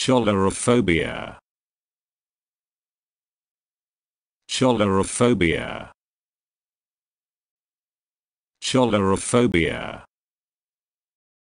Cholerophobia. Cholerophobia. Cholerophobia.